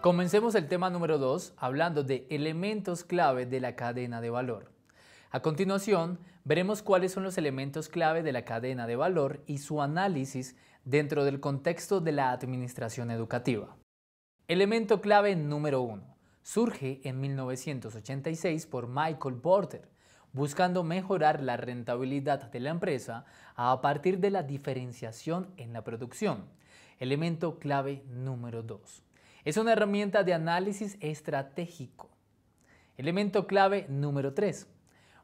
Comencemos el tema número 2 hablando de elementos clave de la cadena de valor. A continuación, veremos cuáles son los elementos clave de la cadena de valor y su análisis dentro del contexto de la administración educativa. Elemento clave número 1. Surge en 1986 por Michael Porter, buscando mejorar la rentabilidad de la empresa a partir de la diferenciación en la producción. Elemento clave número 2. Es una herramienta de análisis estratégico. Elemento clave número 3.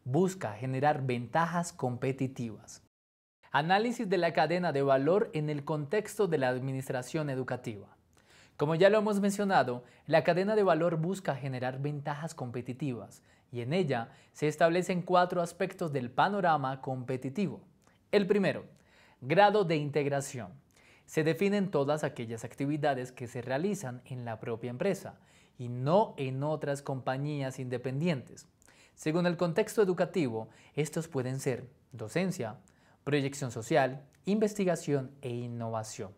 Busca generar ventajas competitivas. Análisis de la cadena de valor en el contexto de la administración educativa. Como ya lo hemos mencionado, la cadena de valor busca generar ventajas competitivas y en ella se establecen cuatro aspectos del panorama competitivo. El primero, grado de integración se definen todas aquellas actividades que se realizan en la propia empresa y no en otras compañías independientes. Según el contexto educativo, estos pueden ser docencia, proyección social, investigación e innovación.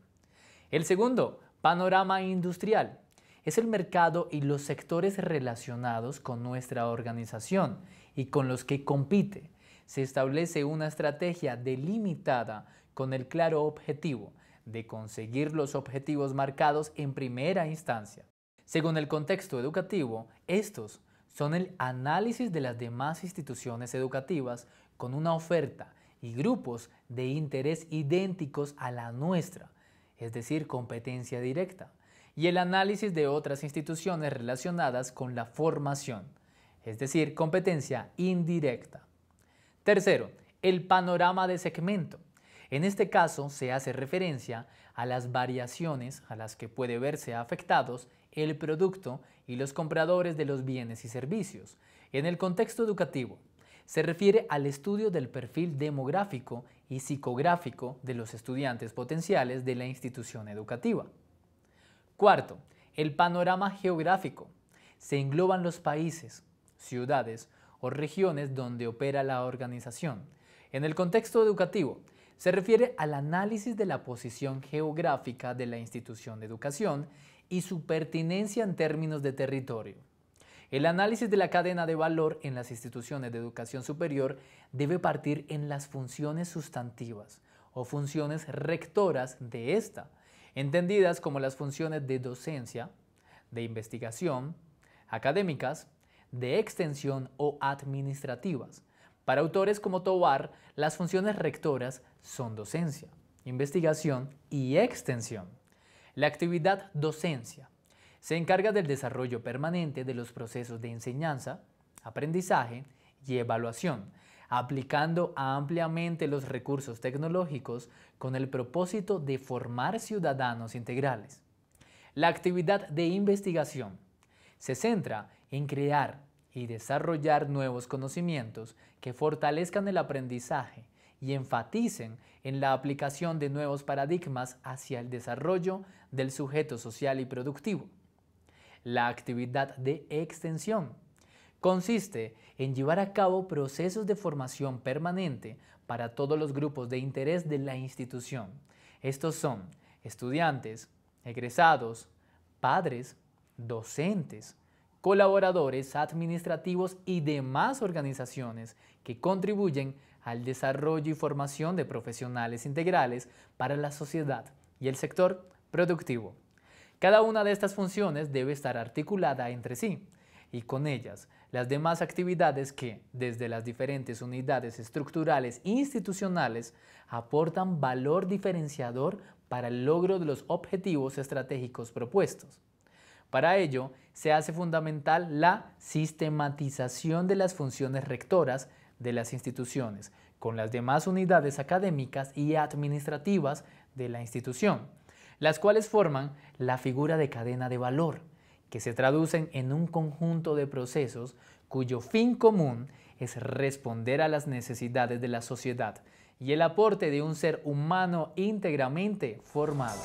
El segundo, panorama industrial, es el mercado y los sectores relacionados con nuestra organización y con los que compite. Se establece una estrategia delimitada con el claro objetivo de conseguir los objetivos marcados en primera instancia. Según el contexto educativo, estos son el análisis de las demás instituciones educativas con una oferta y grupos de interés idénticos a la nuestra, es decir, competencia directa, y el análisis de otras instituciones relacionadas con la formación, es decir, competencia indirecta. Tercero, el panorama de segmento. En este caso se hace referencia a las variaciones a las que puede verse afectados el producto y los compradores de los bienes y servicios. En el contexto educativo, se refiere al estudio del perfil demográfico y psicográfico de los estudiantes potenciales de la institución educativa. Cuarto, el panorama geográfico. Se engloban los países, ciudades o regiones donde opera la organización. En el contexto educativo, se refiere al análisis de la posición geográfica de la institución de educación y su pertinencia en términos de territorio. El análisis de la cadena de valor en las instituciones de educación superior debe partir en las funciones sustantivas o funciones rectoras de esta, entendidas como las funciones de docencia, de investigación, académicas, de extensión o administrativas, para autores como Tobar, las funciones rectoras son docencia, investigación y extensión. La actividad docencia se encarga del desarrollo permanente de los procesos de enseñanza, aprendizaje y evaluación, aplicando ampliamente los recursos tecnológicos con el propósito de formar ciudadanos integrales. La actividad de investigación se centra en crear y desarrollar nuevos conocimientos que fortalezcan el aprendizaje y enfaticen en la aplicación de nuevos paradigmas hacia el desarrollo del sujeto social y productivo. La actividad de extensión consiste en llevar a cabo procesos de formación permanente para todos los grupos de interés de la institución. Estos son estudiantes, egresados, padres, docentes, colaboradores administrativos y demás organizaciones que contribuyen al desarrollo y formación de profesionales integrales para la sociedad y el sector productivo. Cada una de estas funciones debe estar articulada entre sí y con ellas las demás actividades que, desde las diferentes unidades estructurales e institucionales, aportan valor diferenciador para el logro de los objetivos estratégicos propuestos. Para ello, se hace fundamental la sistematización de las funciones rectoras de las instituciones con las demás unidades académicas y administrativas de la institución, las cuales forman la figura de cadena de valor, que se traducen en un conjunto de procesos cuyo fin común es responder a las necesidades de la sociedad y el aporte de un ser humano íntegramente formado.